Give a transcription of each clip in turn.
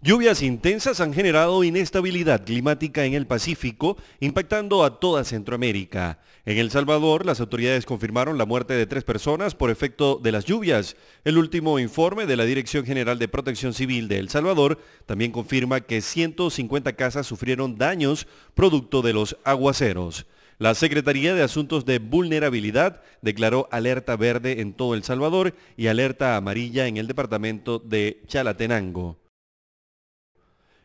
Lluvias intensas han generado inestabilidad climática en el Pacífico, impactando a toda Centroamérica. En El Salvador, las autoridades confirmaron la muerte de tres personas por efecto de las lluvias. El último informe de la Dirección General de Protección Civil de El Salvador también confirma que 150 casas sufrieron daños producto de los aguaceros. La Secretaría de Asuntos de Vulnerabilidad declaró alerta verde en todo El Salvador y alerta amarilla en el departamento de Chalatenango.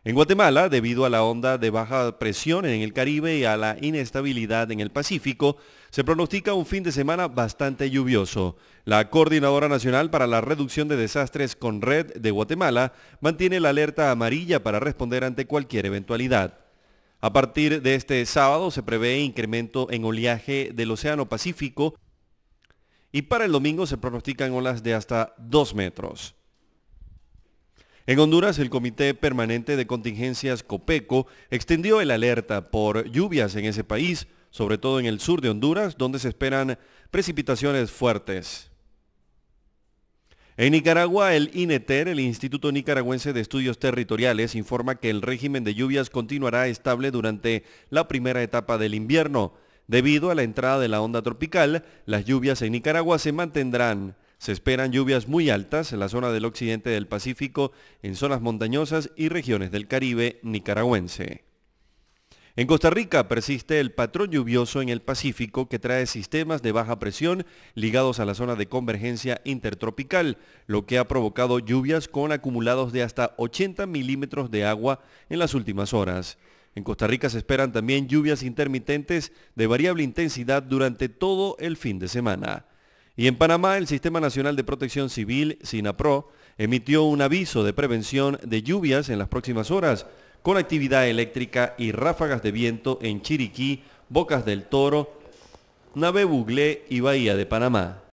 En Guatemala, debido a la onda de baja presión en el Caribe y a la inestabilidad en el Pacífico, se pronostica un fin de semana bastante lluvioso. La Coordinadora Nacional para la Reducción de Desastres con Red de Guatemala mantiene la alerta amarilla para responder ante cualquier eventualidad. A partir de este sábado se prevé incremento en oleaje del Océano Pacífico y para el domingo se pronostican olas de hasta 2 metros. En Honduras, el Comité Permanente de Contingencias COPECO extendió el alerta por lluvias en ese país, sobre todo en el sur de Honduras, donde se esperan precipitaciones fuertes. En Nicaragua, el INETER, el Instituto Nicaragüense de Estudios Territoriales, informa que el régimen de lluvias continuará estable durante la primera etapa del invierno. Debido a la entrada de la onda tropical, las lluvias en Nicaragua se mantendrán se esperan lluvias muy altas en la zona del occidente del Pacífico, en zonas montañosas y regiones del Caribe nicaragüense. En Costa Rica persiste el patrón lluvioso en el Pacífico que trae sistemas de baja presión ligados a la zona de convergencia intertropical, lo que ha provocado lluvias con acumulados de hasta 80 milímetros de agua en las últimas horas. En Costa Rica se esperan también lluvias intermitentes de variable intensidad durante todo el fin de semana. Y en Panamá, el Sistema Nacional de Protección Civil, SINAPRO, emitió un aviso de prevención de lluvias en las próximas horas, con actividad eléctrica y ráfagas de viento en Chiriquí, Bocas del Toro, Nave Buglé y Bahía de Panamá.